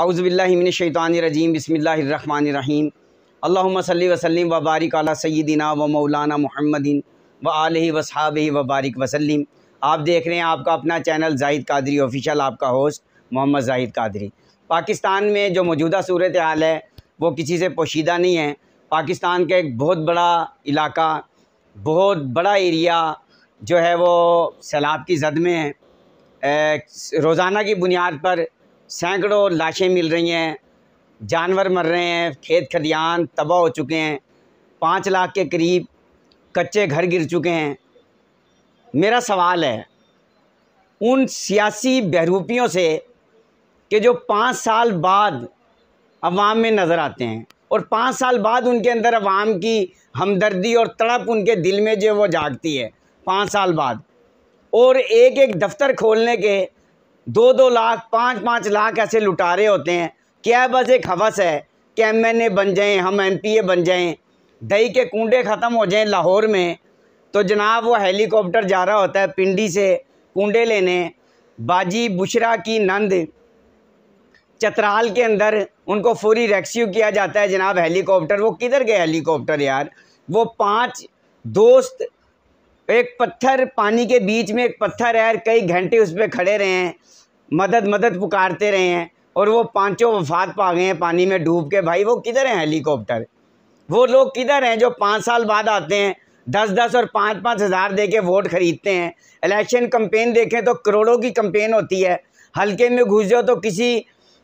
आउज़बिल्लिमिनशैतानरजीम बसमीम अल्लाम सल वसलम वबारिक अला व मौलाना महमदिन व आल वसाब वबारिक वसलम आप देख रहे हैं आपका अपना चैनल जाहिद कादरी ऑफिशियल आपका होस्ट मोहम्मद जाहिद कादरी पाकिस्तान में जो मौजूदा सूरत हाल है वो किसी से पोशीदा नहीं है पाकिस्तान का एक बहुत बड़ा इलाका बहुत बड़ा एरिया जो है वो सैलाब की जद में है रोज़ाना की बुनियाद पर सैकड़ों लाशें मिल रही हैं जानवर मर रहे हैं खेत खलिहान तबाह हो चुके हैं पाँच लाख के करीब कच्चे घर गिर चुके हैं मेरा सवाल है उन सियासी बहरूपियों से कि जो पाँच साल बाद अवाम में नज़र आते हैं और पाँच साल बाद उनके अंदर अवाम की हमदर्दी और तड़प उनके दिल में जो वो जागती है पाँच साल बाद और एक एक दफ्तर खोलने के दो दो लाख पाँच पाँच लाख ऐसे लुटारे होते हैं क्या बस एक हवस है कि एम एन ए बन जाएँ हम एम पी ए बन जाएँ दही के कूडे ख़त्म हो जाएँ लाहौर में तो जनाब वो हेलीकॉप्टर जा रहा होता है पिंडी से कूडे लेने बाजी बुशरा की नंद चतराल के अंदर उनको फोरी रेस्क्यू किया जाता है जनाब हेलीकॉप्टर वो किधर गए हेलीकॉप्टर यार वो पांच दोस्त एक पत्थर पानी के बीच में एक पत्थर है कई घंटे उस पर खड़े रहे हैं मदद मदद पुकारते रहे हैं और वो पांचों वफात पा गए हैं पानी में डूब के भाई वो किधर हैं हेलीकॉप्टर वो लोग किधर हैं जो पाँच साल बाद आते हैं दस दस और पाँच पाँच हज़ार दे के वोट ख़रीदते हैं इलेक्शन कंपेन देखें तो करोड़ों की कंपेन होती है हल्के में घुस जाओ तो किसी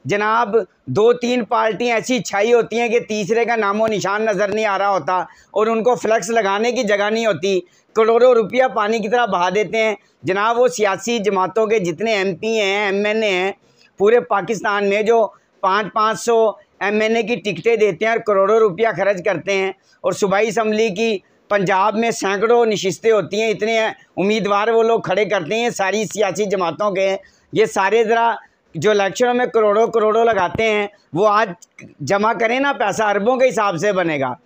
जनाब दो तीन पार्टियाँ ऐसी छाई होती हैं कि तीसरे का नामो निशान नज़र नहीं आ रहा होता और उनको फ्लैक्स लगाने की जगह नहीं होती करोड़ों रुपया पानी की तरह बहा देते हैं जनाब वो सियासी जमातों के जितने एम पी हैं एम एन ए हैं पूरे पाकिस्तान में जो पाँच पाँच सौ एम एन ए की टिकटें देते हैं और करोड़ों रुपया खर्च करते हैं और सूबाई इसम्बली की पंजाब में सैकड़ों नशस्तें होती हैं इतने उम्मीदवार वो लोग खड़े करते हैं सारी सियासी जमातों के ये सारे ज़रा जो इलेक्शनों में करोड़ों करोड़ों लगाते हैं वो आज जमा करें ना पैसा अरबों के हिसाब से बनेगा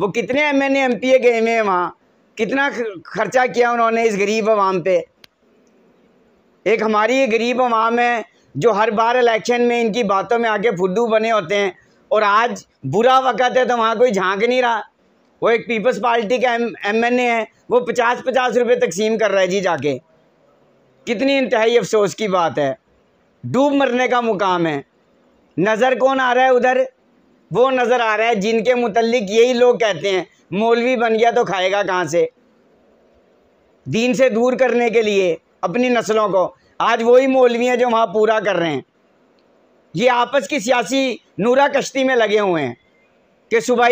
वो कितने M N M P A गए हुए हैं वहाँ कितना खर्चा किया उन्होंने इस गरीब आवाम पे एक हमारी ये गरीब आवाम है जो हर बार इलेक्शन में इनकी बातों में आके फुद्दू बने होते हैं और आज बुरा वक़्त है तो वहाँ कोई झांक नहीं रहा वो एक पीपल्स पार्टी का एम एम एन ए है वो पचास पचास रुपये तकसीम कर रहा है जी जाके कितनी इंतहाई अफसोस की बात है डूब मरने का मुकाम है नज़र कौन आ रहा है उधर वो नज़र आ रहा है जिनके मुतलिक यही लोग कहते हैं मौलवी बन गया तो खाएगा कहाँ से दीन से दूर करने के लिए अपनी नस्लों को आज वही मौलवी हैं जो वहाँ पूरा कर रहे हैं ये आपस की सियासी नूरा कश्ती में लगे हुए हैं कि सुबह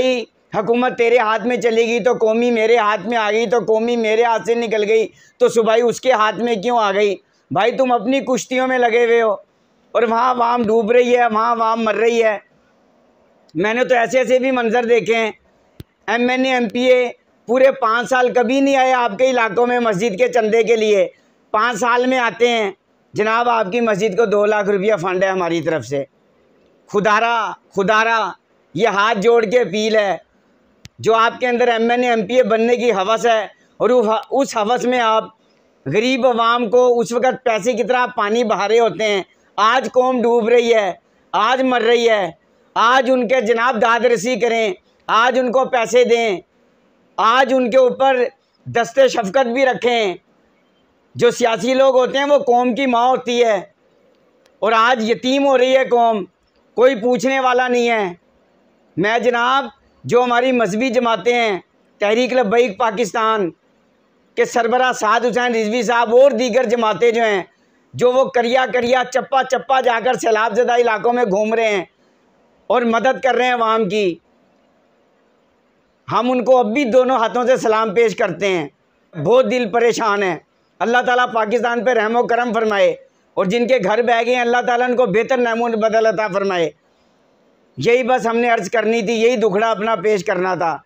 हकूमत तेरे हाथ में चली गई तो कौमी मेरे हाथ में आ गई तो कौमी मेरे हाथ से निकल गई तो सुबह उसके हाथ में क्यों आ गई भाई तुम अपनी कुश्तियों में लगे हुए हो और वहाँ वाम डूब रही है वहाँ वाम मर रही है मैंने तो ऐसे ऐसे भी मंज़र देखे हैं M N M P A पूरे पाँच साल कभी नहीं आए आपके इलाकों में मस्जिद के चंदे के लिए पाँच साल में आते हैं जनाब आपकी मस्जिद को दो लाख रुपया फ़ंड है हमारी तरफ से खुदारा खुदारा ये हाथ जोड़ के अपील है जो आपके अंदर M N M P A बनने की हवस है और उस हवस में आप गरीब आवाम को उस वक़्त पैसे की तरह पानी बहारे होते हैं आज कौम डूब रही है आज मर रही है आज उनके जनाब दाद रसी करें आज उनको पैसे दें आज उनके ऊपर दस्ते शफकत भी रखें जो सियासी लोग होते हैं वो कौम की माँ होती है और आज यतीम हो रही है कौम कोई पूछने वाला नहीं है मैं जनाब जो हमारी मजहबी जमातें हैं तहरीक लबैक पाकिस्तान कि सरबरा साद हुसैन रिजवी साहब और दीगर जमातें जो हैं जो वो करिया करिया चप्पा चप्पा जाकर सैलाब ज़दा इलाकों में घूम रहे हैं और मदद कर रहे हैं अवाम की हम उनको अब भी दोनों हाथों से सलाम पेश करते हैं बहुत दिल परेशान है अल्लाह ताला पाकिस्तान पर रहमो करम फरमाए और जिनके घर बह गए अल्लाह ताला उनको बेहतर नमून बदलता फरमाए यही बस हमने अर्ज़ करनी थी यही दुखड़ा अपना पेश करना था